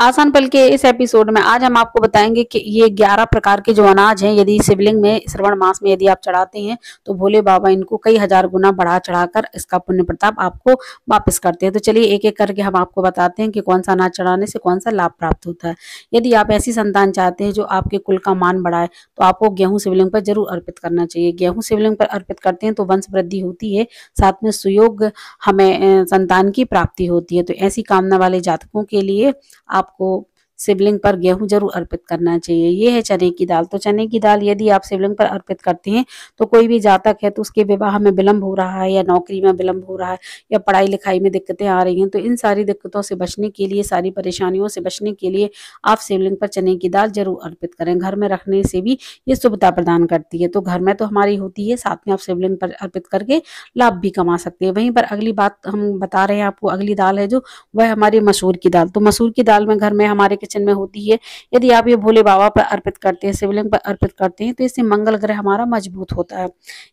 आसान पल के इस एपिसोड में आज हम आपको बताएंगे कि ये 11 प्रकार के जो अनाज हैं यदि शिवलिंग में श्रवण मास में यदि आप चढ़ाते हैं तो भोले बाबा इनको कई हजार गुना बढ़ा चढ़ाकर इसका पुण्य प्रताप आपको वापस करते हैं तो चलिए एक एक करके हम आपको बताते हैं कि कौन सा अनाज चढ़ाने से कौन सा लाभ प्राप्त होता है यदि आप ऐसी संतान चाहते हैं जो आपके कुल का मान बढ़ाए तो आपको गेहूं शिवलिंग पर जरूर अर्पित करना चाहिए गेहूं शिवलिंग पर अर्पित करते हैं तो वंश वृद्धि होती है साथ में सुयोग हमें संतान की प्राप्ति होती है तो ऐसी कामना वाले जातकों के लिए आप ¡Gracias! शिवलिंग पर गेहूं जरूर अर्पित करना चाहिए ये है चने की दाल तो चने की दाल यदि आप शिवलिंग पर अर्पित करते हैं तो कोई भी जातक है तो उसके विवाह में विलंब हो रहा है या नौकरी में विलंब हो रहा है या पढ़ाई लिखाई में दिक्कतें आ रही हैं तो इन सारी दिक्कतों से बचने के लिए सारी परेशानियों से बचने के लिए आप शिवलिंग पर चने की दाल जरूर अर्पित करें घर में रखने से भी ये शुभता प्रदान करती है तो घर में तो हमारी होती है साथ में आप शिवलिंग पर अर्पित करके लाभ भी कमा सकते हैं वहीं पर अगली बात हम बता रहे हैं आपको अगली दाल है जो वह हमारी मसूर की दाल तो मसूर की दाल में घर में हमारे किचन में होती है यदि आप ये भोले बाबा पर अर्पित करते हैं शिवलिंग पर अर्पित करते हैं तो इससे मंगल ग्रह हमारा मजबूत होता है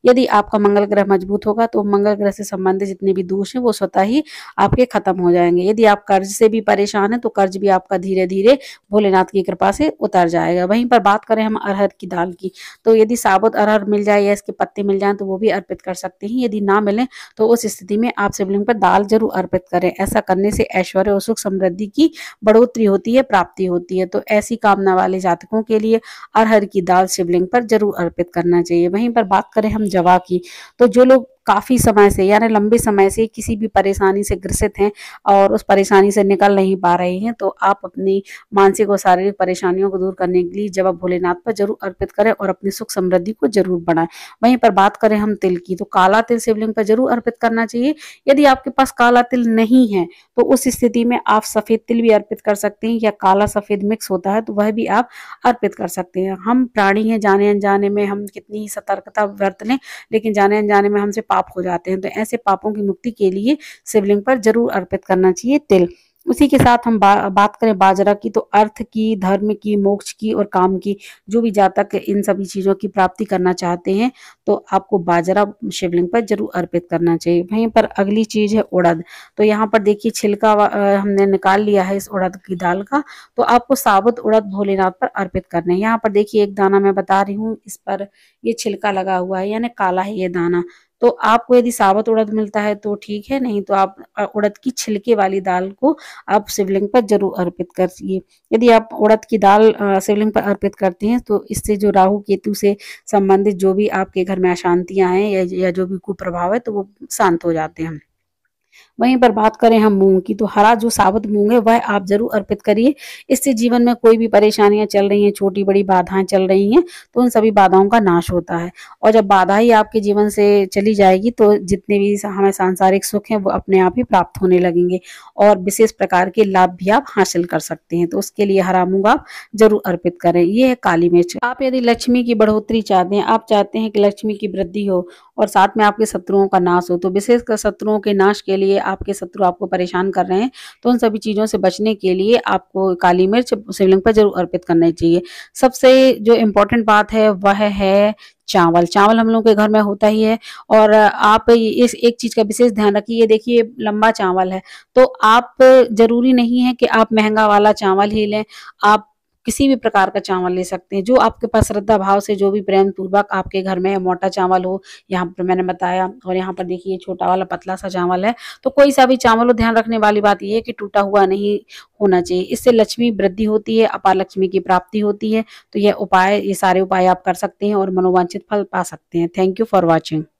यदि आपका मंगल ग्रह मजबूत होगा तो मंगल ग्रह से संबंधित जितने भी दोष हैं वो स्वतः ही आपके खत्म हो जाएंगे यदि आप कर्ज से भी परेशान है तो कर्ज भी आपका धीरे धीरे भोलेनाथ की कृपा से उतर जाएगा वहीं पर बात करें हम अरहर की दाल की तो यदि साबुत अरहर मिल जाए या इसके पत्ते मिल जाए तो वो भी अर्पित कर सकते हैं यदि ना मिले तो उस स्थिति में आप शिवलिंग पर दाल जरूर अर्पित करें ऐसा करने से ऐश्वर्य और सुख समृद्धि की बढ़ोतरी होती है प्राप्त प्राप्ति होती है तो ऐसी कामना वाले जातकों के लिए अरहर की दाल शिवलिंग पर जरूर अर्पित करना चाहिए वहीं पर बात करें हम जवा की तो जो लोग काफ़ी समय से यानी लंबे समय से किसी भी परेशानी से ग्रसित हैं और उस परेशानी से निकल नहीं पा रहे हैं तो आप अपनी मानसिक और शारीरिक परेशानियों को दूर करने के लिए जब आप भोलेनाथ पर जरूर अर्पित करें और अपनी सुख समृद्धि को जरूर बढ़ाएं वहीं पर बात करें हम तिल की तो काला तिल शिवलिंग पर जरूर अर्पित करना चाहिए यदि आपके पास काला तिल नहीं है तो उस स्थिति में आप सफेद तिल भी अर्पित कर सकते हैं या काला सफेद मिक्स होता है तो वह भी आप अर्पित कर सकते हैं हम प्राणी हैं जाने अनजाने में हम कितनी ही सतर्कता बरत लें लेकिन जाने अनजाने में हमसे पाप हो जाते हैं तो ऐसे पापों की मुक्ति के लिए शिवलिंग पर जरूर अर्पित करना चाहिए तिल उसी के साथ हम बा, बात करें बाजरा की तो अर्थ की धर्म की मोक्ष की और काम की जो भी जातक इन सभी चीजों की प्राप्ति करना चाहते हैं तो आपको बाजरा शिवलिंग पर जरूर अर्पित करना चाहिए वहीं पर अगली चीज है उड़द तो यहाँ पर देखिए छिलका हमने निकाल लिया है इस उड़द की दाल का तो आपको साबुत उड़द भोलेनाथ पर अर्पित करना है यहाँ पर देखिए एक दाना मैं बता रही हूँ इस पर ये छिलका लगा हुआ है यानी काला है ये दाना तो आपको यदि साबत उड़द मिलता है तो ठीक है नहीं तो आप उड़द की छिलके वाली दाल को आप शिवलिंग पर जरूर अर्पित करिए यदि आप उड़द की दाल शिवलिंग पर अर्पित करते हैं तो इससे जो राहु केतु से संबंधित जो भी आपके घर में अशांतियां हैं या, या जो भी कुप्रभाव है तो वो शांत हो जाते हैं वहीं पर बात करें हम मूंग की तो हरा जो साबुत मूंग है वह आप जरूर अर्पित करिए इससे जीवन में कोई भी परेशानियां चल रही हैं छोटी बड़ी बाधाएं चल रही हैं तो उन सभी बाधाओं का नाश होता है और जब बाधा ही आपके जीवन से चली जाएगी तो जितने भी हमें सांसारिक सुख हैं वो अपने आप ही प्राप्त होने लगेंगे और विशेष प्रकार के लाभ भी आप हासिल कर सकते हैं तो उसके लिए हरा मूंग आप जरूर अर्पित करें ये है काली मिर्च आप यदि लक्ष्मी की बढ़ोतरी चाहते हैं आप चाहते हैं कि लक्ष्मी की वृद्धि हो और साथ में आपके शत्रुओं का नाश हो तो विशेष शत्रुओं के नाश के लिए आपके शत्रु आपको परेशान कर रहे हैं तो उन सभी चीज़ों से बचने के लिए आपको काली मिर्च शिवलिंग पर जरूर अर्पित करना चाहिए सबसे जो इम्पोर्टेंट बात है वह है चावल चावल हम लोगों के घर में होता ही है और आप इस एक चीज का विशेष ध्यान रखिए देखिए लंबा चावल है तो आप जरूरी नहीं है कि आप महंगा वाला चावल ही लें आप किसी भी प्रकार का चावल ले सकते हैं जो आपके पास श्रद्धा भाव से जो भी प्रेम पूर्वक आपके घर में मोटा चावल हो यहाँ पर मैंने बताया और यहाँ पर देखिए छोटा वाला पतला सा चावल है तो कोई सा भी चावल हो ध्यान रखने वाली बात यह है कि टूटा हुआ नहीं होना चाहिए इससे लक्ष्मी वृद्धि होती है अपार लक्ष्मी की प्राप्ति होती है तो यह उपाय ये सारे उपाय आप कर सकते हैं और मनोवांछित फल पा सकते हैं थैंक यू फॉर वॉचिंग